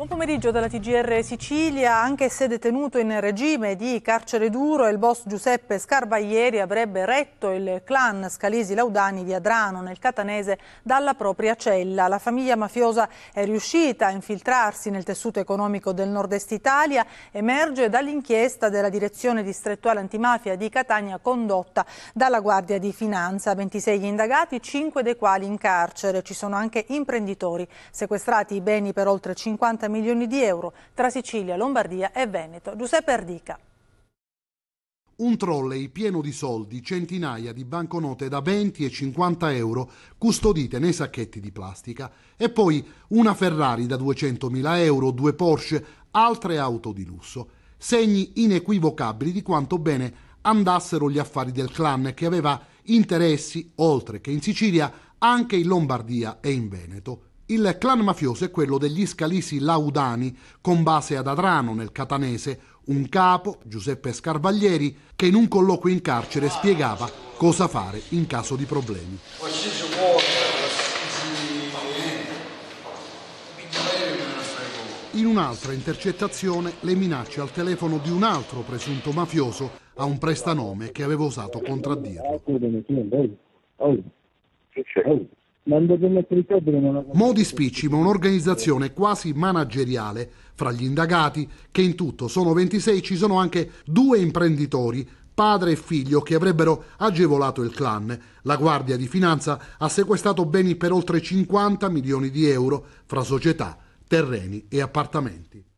Buon pomeriggio dalla TGR Sicilia, anche se detenuto in regime di carcere duro, il boss Giuseppe Scarbaglieri avrebbe retto il clan Scalisi Laudani di Adrano nel Catanese dalla propria cella. La famiglia mafiosa è riuscita a infiltrarsi nel tessuto economico del nord-est Italia, emerge dall'inchiesta della direzione distrettuale antimafia di Catania condotta dalla Guardia di Finanza. 26 gli indagati, 5 dei quali in carcere. Ci sono anche imprenditori sequestrati i beni per oltre 50 milioni milioni di euro tra Sicilia, Lombardia e Veneto. Giuseppe Ardica. Un trolley pieno di soldi, centinaia di banconote da 20 e 50 euro custodite nei sacchetti di plastica e poi una Ferrari da 200.000 euro, due Porsche, altre auto di lusso. Segni inequivocabili di quanto bene andassero gli affari del clan che aveva interessi, oltre che in Sicilia, anche in Lombardia e in Veneto. Il clan mafioso è quello degli Scalisi Laudani, con base ad Adrano nel Catanese, un capo, Giuseppe Scarvaglieri, che in un colloquio in carcere spiegava cosa fare in caso di problemi. In un'altra intercettazione le minacce al telefono di un altro presunto mafioso a un prestanome che aveva osato contraddirlo. Modi Spicima, un'organizzazione quasi manageriale. Fra gli indagati, che in tutto sono 26, ci sono anche due imprenditori, padre e figlio, che avrebbero agevolato il clan. La Guardia di Finanza ha sequestrato beni per oltre 50 milioni di euro fra società, terreni e appartamenti.